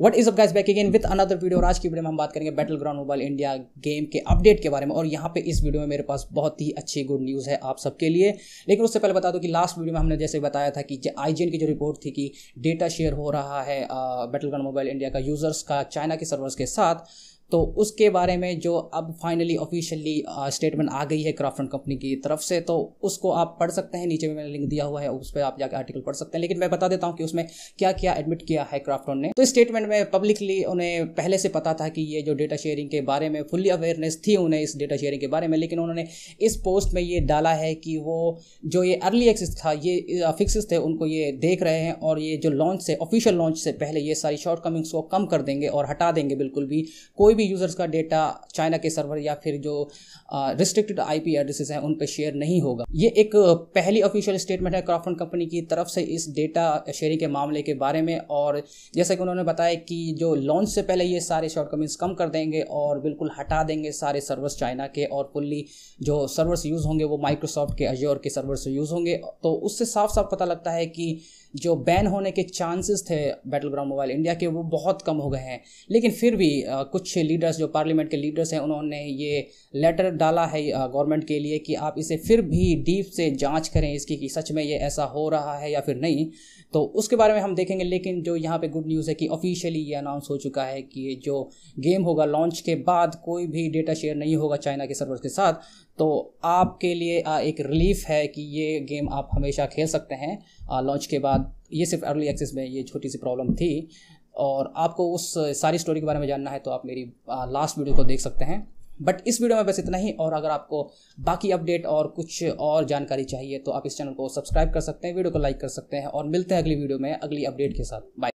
what is up guys back again with another video और आज की वीडियो में हम बात करेंगे Battleground Mobile India game के अपडेट के बारे में और यहाँ पे इस वीडियो में मेरे पास बहुत ही अच्छी गुड न्यूज़ है आप सबके लिए लेकिन उससे पहले बता दो कि लास्ट वीडियो में हमने जैसे बताया था कि आई की जो रिपोर्ट थी कि डेटा शेयर हो रहा है बैटल ग्राउंड मोबाइल इंडिया का यूज़र्स का चाइना के सर्वर्स के साथ तो उसके बारे में जो अब फाइनली ऑफिशियली स्टेटमेंट आ गई है क्राफ्टन कंपनी की तरफ से तो उसको आप पढ़ सकते हैं नीचे में मैंने लिंक दिया हुआ है उस पर आप जाकर आर्टिकल पढ़ सकते हैं लेकिन मैं बता देता हूँ कि उसमें क्या क्या एडमिट किया है क्राफ्ट ने तो इस स्टेटमेंट में पब्लिकली उन्हें पहले से पता था कि ये जो डेटा शेयरिंग के बारे में फुल्ली अवेयरनेस थी उन्हें इस डेटा शेयरिंग के बारे में लेकिन उन्होंने इस पोस्ट में ये डाला है कि वो जो ये अर्ली एक्सेस था ये फिक्स थे उनको ये देख रहे हैं और ये जो लॉन्च से ऑफिशियल लॉन्च से पहले ये सारी शॉर्ट कमिंग्स को कम कर देंगे और हटा देंगे बिल्कुल भी कोई कोई भी यूज़र्स का डेटा चाइना के सर्वर या फिर जो रिस्ट्रिक्टेड आईपी एड्रेसेस हैं उन पर शेयर नहीं होगा ये एक पहली ऑफिशियल स्टेटमेंट है क्रॉफ्टन कंपनी की तरफ से इस डेटा शेयरिंग के मामले के बारे में और जैसे कि उन्होंने बताया कि जो लॉन्च से पहले ये सारे शॉर्टकमिंग्स कम कर देंगे और बिल्कुल हटा देंगे सारे सर्वर्स चाइना के और फुल्ली जो सर्वर्स यूज़ होंगे वो माइक्रोसॉफ्ट के अजोर के सर्वर्स यूज़ होंगे तो उससे साफ साफ पता लगता है कि जो बैन होने के चांसेस थे बैटल ग्राउंड मोबाइल इंडिया के वो बहुत कम हो गए हैं लेकिन फिर भी कुछ लीडर्स जो पार्लियामेंट के लीडर्स हैं उन्होंने ये लेटर डाला है गवर्नमेंट के लिए कि आप इसे फिर भी डीप से जांच करें इसकी कि सच में ये ऐसा हो रहा है या फिर नहीं तो उसके बारे में हम देखेंगे लेकिन जो यहाँ पे गुड न्यूज़ है कि ऑफिशियली ये अनाउंस हो चुका है कि जो गेम होगा लॉन्च के बाद कोई भी डेटा शेयर नहीं होगा चाइना के सर्वर्स के साथ तो आपके लिए एक रिलीफ है कि ये गेम आप हमेशा खेल सकते हैं लॉन्च के बाद ये सिर्फ अर्ली एक्सेस में ये छोटी सी प्रॉब्लम थी और आपको उस सारी स्टोरी के बारे में जानना है तो आप मेरी लास्ट वीडियो को देख सकते हैं बट इस वीडियो में बस इतना ही और अगर आपको बाकी अपडेट और कुछ और जानकारी चाहिए तो आप इस चैनल को सब्सक्राइब कर सकते हैं वीडियो को लाइक कर सकते हैं और मिलते हैं अगली वीडियो में अगली अपडेट के साथ बाय